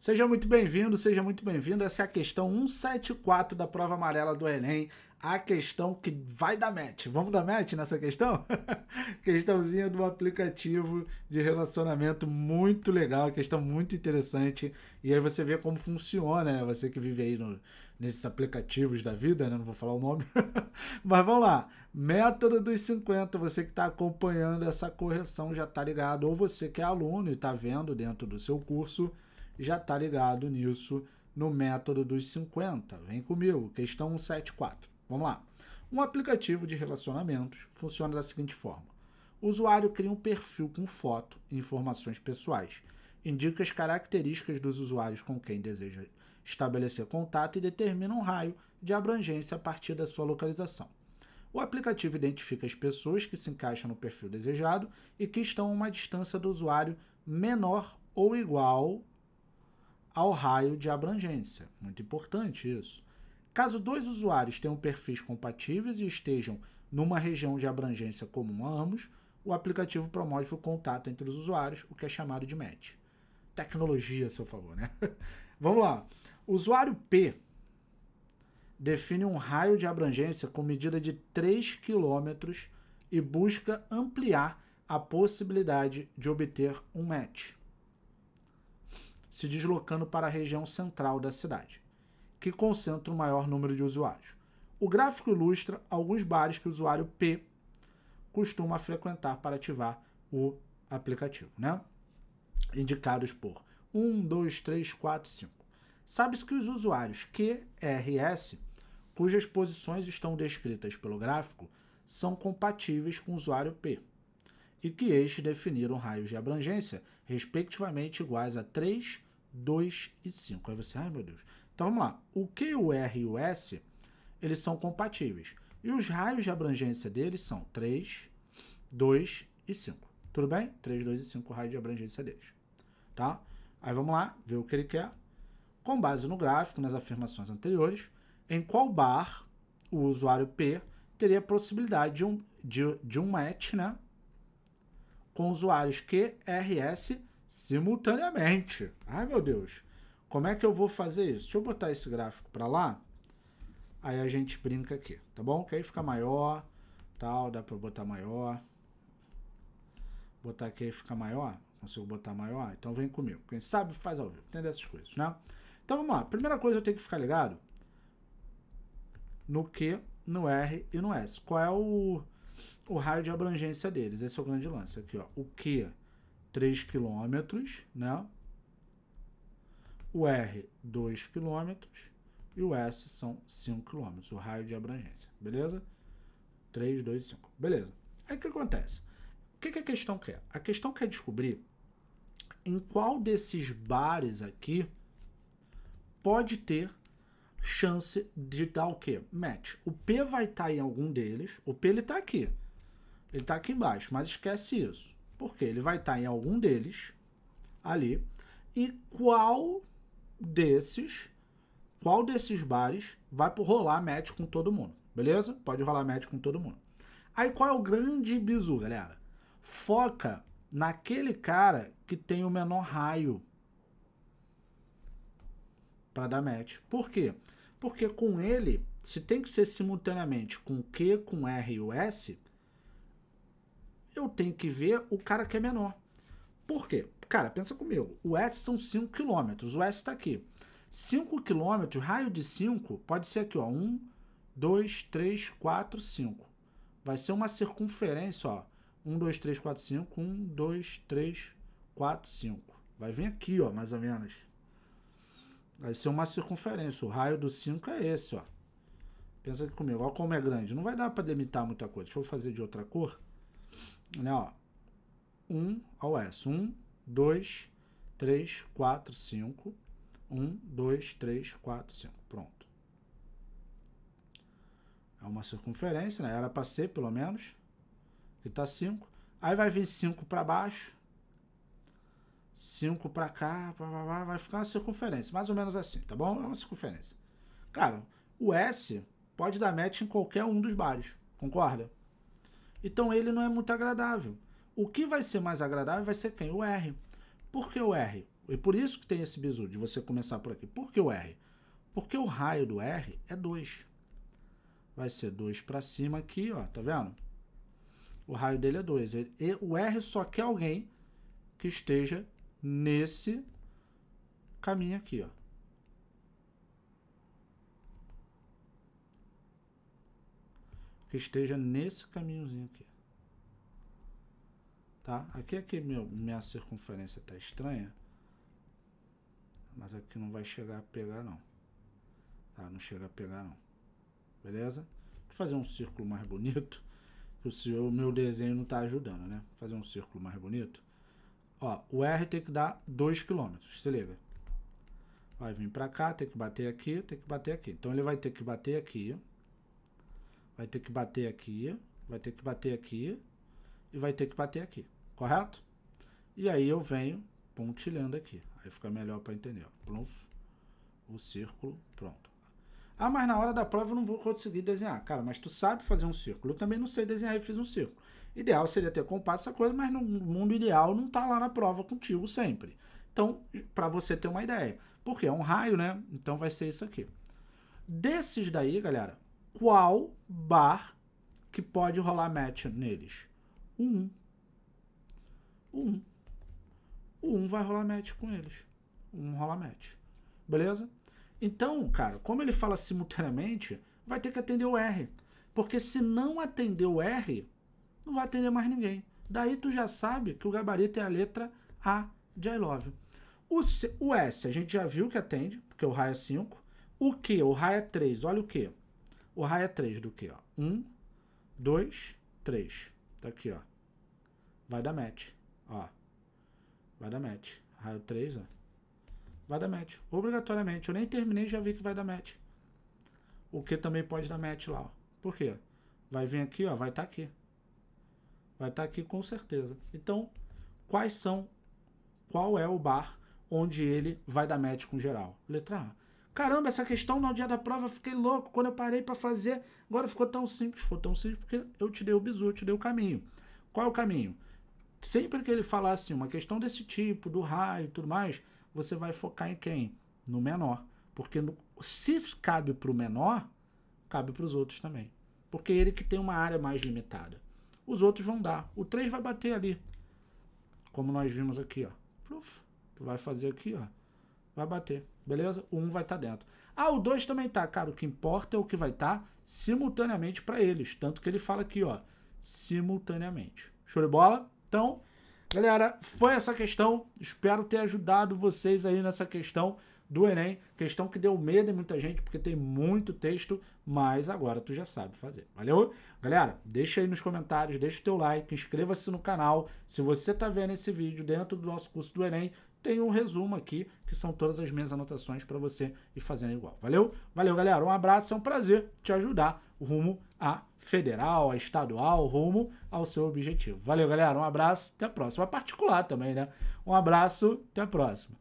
Seja muito bem-vindo, seja muito bem-vindo. Essa é a questão 174 da prova amarela do Enem, a questão que vai dar match. Vamos dar match nessa questão? Questãozinha do aplicativo de relacionamento muito legal, questão muito interessante. E aí você vê como funciona, né? Você que vive aí no, nesses aplicativos da vida, né? Não vou falar o nome. Mas vamos lá. Método dos 50, você que está acompanhando essa correção já está ligado, ou você que é aluno e está vendo dentro do seu curso já está ligado nisso no método dos 50. Vem comigo, questão 174. Vamos lá. Um aplicativo de relacionamentos funciona da seguinte forma: o usuário cria um perfil com foto e informações pessoais, indica as características dos usuários com quem deseja estabelecer contato e determina um raio de abrangência a partir da sua localização. O aplicativo identifica as pessoas que se encaixam no perfil desejado e que estão a uma distância do usuário menor ou igual ao raio de abrangência. Muito importante isso. Caso dois usuários tenham perfis compatíveis e estejam numa região de abrangência comum a ambos, o aplicativo promove o contato entre os usuários, o que é chamado de match. Tecnologia a seu favor, né? Vamos lá. O usuário P define um raio de abrangência com medida de 3 km e busca ampliar a possibilidade de obter um match se deslocando para a região central da cidade, que concentra o maior número de usuários. O gráfico ilustra alguns bares que o usuário P costuma frequentar para ativar o aplicativo, né? Indicados por 1, 2, 3, 4, 5. Sabe-se que os usuários Q, R, S, cujas posições estão descritas pelo gráfico, são compatíveis com o usuário P, e que estes definiram raios de abrangência, respectivamente iguais a 3, 2 e 5. Aí você, ai meu Deus. Então vamos lá. O Q, o R e o S, eles são compatíveis. E os raios de abrangência deles são 3, 2 e 5. Tudo bem? 3, 2 e 5 raios de abrangência deles. Tá? Aí vamos lá, ver o que ele quer. Com base no gráfico, nas afirmações anteriores, em qual bar o usuário P teria a possibilidade de um, de, de um match né, com usuários Q, R, S simultaneamente. Ai, meu Deus. Como é que eu vou fazer isso? Deixa eu botar esse gráfico para lá. Aí a gente brinca aqui, tá bom? Que aí fica maior, tal, dá para botar maior. Botar aqui aí fica maior. Consigo botar maior? Então vem comigo. Quem sabe faz ao vivo. Tem dessas coisas, né? Então vamos lá. Primeira coisa eu tenho que ficar ligado no Q, no R e no S. Qual é o, o raio de abrangência deles? Esse é o grande lance aqui, ó. O Q 3 km, né? O R, 2 km e o S são 5 km, o raio de abrangência, beleza? 3, 2 5, beleza. Aí o que acontece? O que, que a questão quer? A questão quer descobrir em qual desses bares aqui pode ter chance de dar o quê? Match. O P vai estar tá em algum deles, o P ele está aqui, ele está aqui embaixo, mas esquece isso. Porque ele vai estar tá em algum deles ali. E qual desses, qual desses bares vai rolar match com todo mundo? Beleza? Pode rolar match com todo mundo. Aí qual é o grande bizu, galera? Foca naquele cara que tem o menor raio para dar match. Por quê? Porque com ele, se tem que ser simultaneamente com Q, com R e o S, eu tenho que ver o cara que é menor. Por quê? Cara, pensa comigo. O S são 5 km. O S está aqui. 5 km, raio de 5, pode ser aqui, ó. 1, 2, 3, 4, 5. Vai ser uma circunferência, ó. 1, 2, 3, 4, 5. 1, 2, 3, 4, 5. Vai vir aqui, ó, mais ou menos. Vai ser uma circunferência. O raio do 5 é esse, ó. Pensa aqui comigo. Olha como é grande. Não vai dar para delimitar muita coisa. Deixa eu fazer de outra cor né, ó, 1 ao S, 1, 2, 3, 4, 5, 1, 2, 3, 4, 5, pronto. É uma circunferência, né, era para ser pelo menos, que tá 5, aí vai vir 5 para baixo, 5 para cá, vai ficar uma circunferência, mais ou menos assim, tá bom? É uma circunferência. Cara, o S pode dar match em qualquer um dos bares, concorda? Então ele não é muito agradável. O que vai ser mais agradável vai ser quem? O R. Por que o R? E por isso que tem esse bizu de você começar por aqui. Por que o R? Porque o raio do R é 2. Vai ser 2 para cima aqui, ó, tá vendo? O raio dele é 2. O R só quer alguém que esteja nesse caminho aqui, ó. que esteja nesse caminhozinho aqui. Tá? Aqui é que meu, minha circunferência está estranha, mas aqui não vai chegar a pegar não. Tá? Não chega a pegar não. Beleza? Vou fazer um círculo mais bonito, o, o meu desenho não está ajudando, né? Vou fazer um círculo mais bonito. Ó, o R tem que dar 2 km, se liga. Vai vir para cá, tem que bater aqui, tem que bater aqui. Então ele vai ter que bater aqui, Vai ter que bater aqui, vai ter que bater aqui e vai ter que bater aqui, correto? E aí eu venho pontilhando aqui, aí fica melhor para entender. Ó. Plumf, o círculo, pronto. Ah, mas na hora da prova eu não vou conseguir desenhar. Cara, mas tu sabe fazer um círculo. Eu também não sei desenhar e fiz um círculo. Ideal seria ter compasso essa coisa, mas no mundo ideal não tá lá na prova contigo sempre. Então, para você ter uma ideia. Porque é um raio, né? Então vai ser isso aqui. Desses daí, galera, qual bar que pode rolar match neles? O 1. O 1. vai rolar match com eles. O 1 rola match. Beleza? Então, cara, como ele fala simultaneamente, vai ter que atender o R. Porque se não atender o R, não vai atender mais ninguém. Daí tu já sabe que o gabarito é a letra A de I love. O, C, o S a gente já viu que atende, porque o raio é 5. O Q, o raio é 3. Olha o que. O raio é 3 do que, 1, 2, 3. Tá aqui, ó. Vai dar match, ó. Vai dar match. Raio 3, ó. Vai dar match, obrigatoriamente. Eu nem terminei já vi que vai dar match. O que também pode dar match lá, ó. Por quê? Vai vir aqui, ó, vai estar tá aqui. Vai estar tá aqui com certeza. Então, quais são, qual é o bar onde ele vai dar match com geral? Letra A. Caramba, essa questão no dia da prova eu fiquei louco. Quando eu parei para fazer, agora ficou tão simples. Ficou tão simples porque eu te dei o bizu, eu te dei o caminho. Qual é o caminho? Sempre que ele falar assim, uma questão desse tipo, do raio e tudo mais, você vai focar em quem? No menor. Porque no, se cabe para o menor, cabe para os outros também. Porque ele que tem uma área mais limitada. Os outros vão dar. O 3 vai bater ali. Como nós vimos aqui, ó. tu vai fazer aqui, ó vai bater, beleza? O 1 um vai estar tá dentro. Ah, o 2 também tá, cara, o que importa é o que vai estar tá simultaneamente para eles, tanto que ele fala aqui, ó, simultaneamente. Show de bola? Então, galera, foi essa questão, espero ter ajudado vocês aí nessa questão do Enem, questão que deu medo em muita gente, porque tem muito texto, mas agora tu já sabe fazer, valeu? Galera, deixa aí nos comentários, deixa o teu like, inscreva-se no canal, se você tá vendo esse vídeo dentro do nosso curso do Enem, tem um resumo aqui, que são todas as minhas anotações para você ir fazendo igual. Valeu? Valeu, galera. Um abraço, é um prazer te ajudar rumo a federal, a estadual, rumo ao seu objetivo. Valeu, galera. Um abraço, até a próxima. A particular também, né? Um abraço, até a próxima.